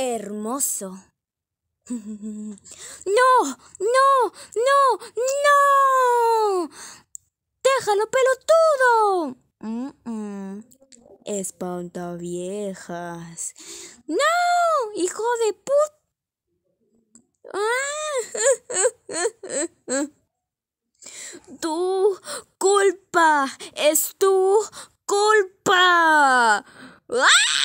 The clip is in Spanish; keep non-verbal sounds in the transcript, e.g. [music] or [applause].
hermoso. [laughs] ¡No! ¡No! ¡No! ¡No! ¡Déjalo pelotudo! Mm Espanta viejas. ¡No! ¡Hijo de put! [laughs] tu culpa! es tu culpa ¡Ah!